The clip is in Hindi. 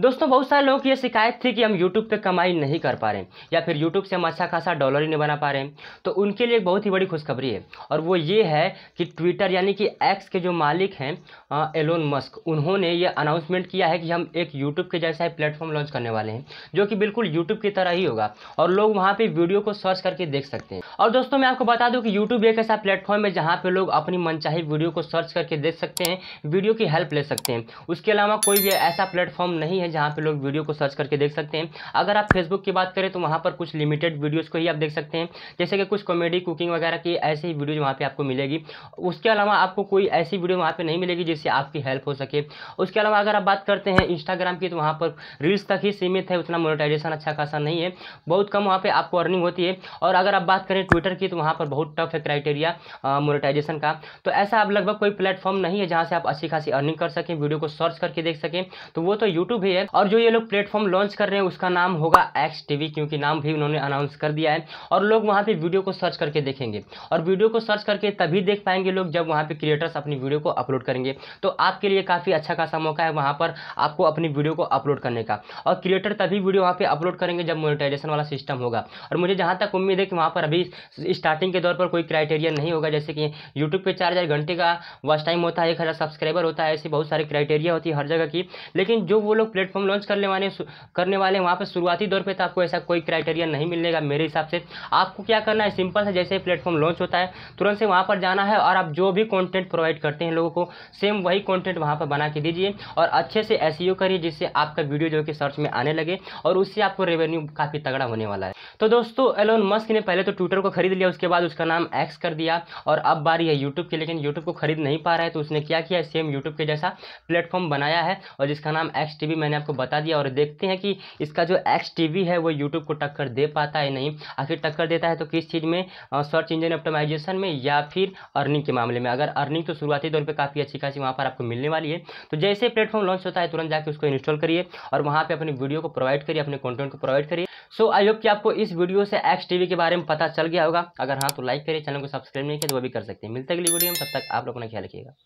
दोस्तों बहुत सारे लोगों की ये शिकायत थी कि हम यूट्यूब पर कमाई नहीं कर पा रहे या फिर यूट्यूब से हम अच्छा खासा डॉलर ही नहीं बना पा रहे हैं तो उनके लिए एक बहुत ही बड़ी खुशखबरी है और वो ये है कि ट्विटर यानी कि एक्स के जो मालिक हैं एलोन मस्क उन्होंने ये अनाउंसमेंट किया है कि हम एक यूट्यूब के जैसा ही प्लेटफॉर्म लॉन्च करने वाले हैं जो कि बिल्कुल यूट्यूब की तरह ही होगा और लोग वहाँ पर वीडियो को सर्च करके देख सकते हैं और दोस्तों मैं आपको बता दूँ कि यूट्यूब एक ऐसा प्लेटफॉर्म है जहाँ पर लोग अपनी मनचाही वीडियो को सर्च करके देख सकते हैं वीडियो की हेल्प ले सकते हैं उसके अलावा कोई भी ऐसा प्लेटफॉर्म नहीं है हैं जहाँ पे लोग वीडियो को सर्च करके देख सकते हैं अगर आप फेसबुक की बात करें तो वहाँ पर कुछ लिमिटेड वीडियोज़ को ही आप देख सकते हैं जैसे कि कुछ कॉमेडी कुकिंग वगैरह की ऐसी ही वीडियोज़ वहाँ पर आपको मिलेगी उसके अलावा आपको कोई ऐसी वीडियो वहाँ पर नहीं मिलेगी जिससे आपकी हेल्प हो सके उसके अलावा अगर आप बात करते हैं इंस्टाग्राम की तो वहाँ पर रील्स तक ही सीमित है उतना मोनिटाइजेशन अच्छा खासा नहीं है बहुत कम वहाँ पर आपको अर्निंग होती है और अगर आप बात करें ट्विटर की तो वहाँ पर बहुत टफ है क्राइटेरिया मोनिटाइजेशन का तो ऐसा आप लगभग कोई प्लेटफॉर्म नहीं है जहाँ से आप अच्छी खासी अर्निंग कर सकें वीडियो को सर्च करके देख सकें तो वो तो यूट्यूब ही है और जो ये लोग प्लेटफॉर्म लॉन्च कर रहे हैं उसका नाम होगा एक्स टीवी क्योंकि नाम भी उन्होंने अनाउंस कर दिया है और लोग वहां पे वीडियो को सर्च करके देखेंगे और वीडियो को सर्च करके तभी देख पाएंगे लोग जब वहां पे क्रिएटर्स अपनी वीडियो को अपलोड करेंगे तो आपके लिए काफ़ी अच्छा खासा मौका है वहां पर आपको अपनी वीडियो को अपलोड करने का और क्रिएटर तभी वीडियो वहां पर अपलोड करेंगे जब मोनिटाइजेशन वाला सिस्टम होगा और मुझे जहां तक उम्मीद है कि वहां पर अभी स्टार्टिंग के दौर पर कोई क्राइटेरिया नहीं होगा जैसे कि यूट्यूब पर चार घंटे का वॉच टाइम होता है एक सब्सक्राइबर होता है ऐसे बहुत सारे क्राइटेरिया होती है हर जगह की लेकिन जो वो लोग प्लेट प्लेटफॉर्म लॉन्च करने वाले करने वाले वहाँ पर शुरुआती दौर पर तो आपको ऐसा कोई क्राइटेरिया नहीं मिलेगा मेरे हिसाब से आपको क्या करना है सिंपल से जैसे प्लेटफॉर्म लॉन्च होता है तुरंत से वहाँ पर जाना है और आप जो भी कॉन्टेंट प्रोवाइड करते हैं लोगों को सेम वही कॉन्टेंट वहाँ पर बना के दीजिए और अच्छे से एस e करिए जिससे आपका वीडियो जो कि सर्च में आने लगे और उससे आपको रेवेन्यू काफ़ी तगड़ा होने वाला है तो दोस्तों एलोन मस्क ने पहले तो ट्विटर को खरीद लिया उसके बाद उसका नाम एक्स कर दिया और अब बारी है यूट्यूब की लेकिन यूट्यूब को खरीद नहीं पा रहा है तो उसने क्या किया सेम यूट्यूब के जैसा प्लेटफॉर्म बनाया है और जिसका नाम एक्स टी मैंने मैंने आपको बता दिया और देखते हैं कि इसका जो एक्स टी है वो यूट्यूब को टक्कर दे पाता है नहीं आखिर टक्कर देता है तो किस चीज़ में सर्च इंजन ऑप्टोमाइजेशन में या फिर अर्निंग के मामले में अगर अर्निंग तो शुरुआती तौर पर काफ़ी अच्छी खासी वहाँ पर आपको मिलने वाली है तो जैसे प्लेटफॉर्म लॉन्च होता है तुरंत जाकर उसको इंस्टॉल करिए और वहाँ पर अपनी वीडियो को प्रोवाइड करिए अपने कॉन्टेंट को प्रोवाइड करिए सो आई होप कि आपको इस वीडियो से एक्स टीवी के बारे में पता चल गया होगा अगर हाँ तो लाइक करिए चैनल को सब्सक्राइब नहीं किया तो वो भी कर सकते हैं मिलते अगली वीडियो में तब तक आप लोग अपना ख्याल रखिएगा